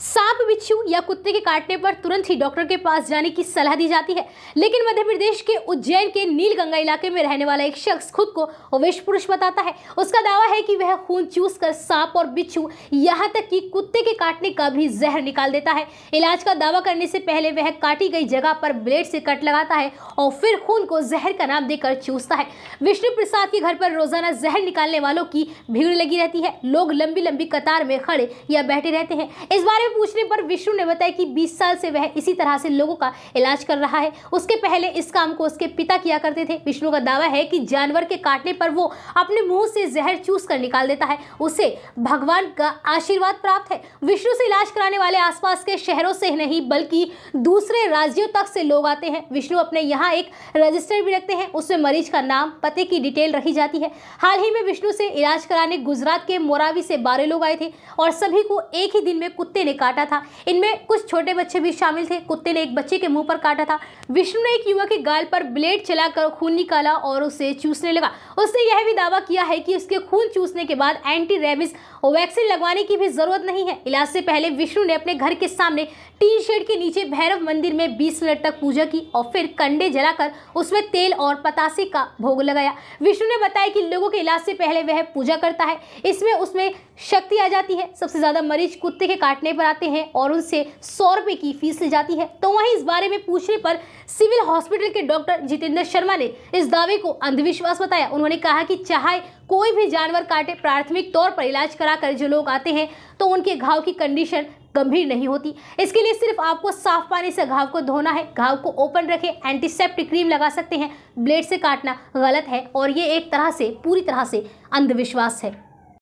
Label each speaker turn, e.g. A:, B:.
A: सांप बिच्छू या कुत्ते के काटने पर तुरंत ही डॉक्टर के पास जाने की सलाह दी जाती है लेकिन मध्य प्रदेश के उज्जैन के नीलगंगा इलाके में रहने वाला एक शख्स खुद को वेश पुरुष बताता है उसका दावा है कि वह खून चूस कर सांप और बिच्छू यहाँ तक कि कुत्ते के काटने का भी जहर निकाल देता है इलाज का दावा करने से पहले वह काटी गई जगह पर ब्लेड से कट लगाता है और फिर खून को जहर का नाम देकर चूसता है विष्णु प्रसाद के घर पर रोजाना जहर निकालने वालों की भीड़ लगी रहती है लोग लंबी लंबी कतार में खड़े या बैठे रहते हैं इस बारे बारे में पूछने पर विष्णु ने बताया कि 20 साल से वह इसी तरह से लोगों का इलाज कर रहा है उसके पहले इस काम को उसके पिता किया करते थे विष्णु का दावा है कि जानवर के काटने पर वो अपने मुंह से जहर चूस कर निकाल देता है उसे भगवान का आशीर्वाद प्राप्त है विष्णु से इलाज कराने वाले आसपास के शहरों से नहीं बल्कि दूसरे राज्यों तक से लोग आते हैं विष्णु अपने यहाँ एक रजिस्टर भी रखते हैं उसमें मरीज का नाम पते की डिटेल रखी जाती है हाल ही में विष्णु से इलाज कराने गुजरात के मोरावी से बारह लोग आए थे और सभी को एक ही दिन में कुत्ते ने ने काटा था इनमें कुछ छोटे बच्चे भी शामिल थे कुत्ते ने एक बच्चे के मुंह पर काटा था विष्णु ने एक युवक के गाल पर ब्लेड चलाकर खून निकाला और उसे चूसने लगा उसने यह भी दावा किया है कि उसके खून चूसने के बाद एंटी रेबिस वैक्सीन लगवाने की भी जरूरत नहीं है इलाज से पहले विष्णु ने अपने घर के सामने टीन शेड के नीचे भैरव मंदिर में बीस मिनट तक पूजा की और फिर कंडे जलाकर उसमें तेल और पतासे का भोग लगाया विष्णु ने बताया कि लोगों के इलाज से पहले वह पूजा करता है इसमें उसमें शक्ति आ जाती है सबसे ज़्यादा मरीज कुत्ते के काटने पर बनाते हैं और उनसे सौ रुपये की फीस ली जाती है तो वहीं इस बारे में पूछने पर सिविल हॉस्पिटल के डॉक्टर जितेंद्र शर्मा ने इस दावे को अंधविश्वास बताया उन्होंने कहा कि चाहे कोई भी जानवर काटे प्राथमिक तौर पर इलाज कराकर जो लोग आते हैं तो उनके घाव की कंडीशन गंभीर नहीं होती इसके लिए सिर्फ आपको साफ पानी से घाव को धोना है घाव को ओपन रखें एंटीसेप्टिक क्रीम लगा सकते हैं ब्लेड से काटना गलत है और ये एक तरह से पूरी तरह से अंधविश्वास है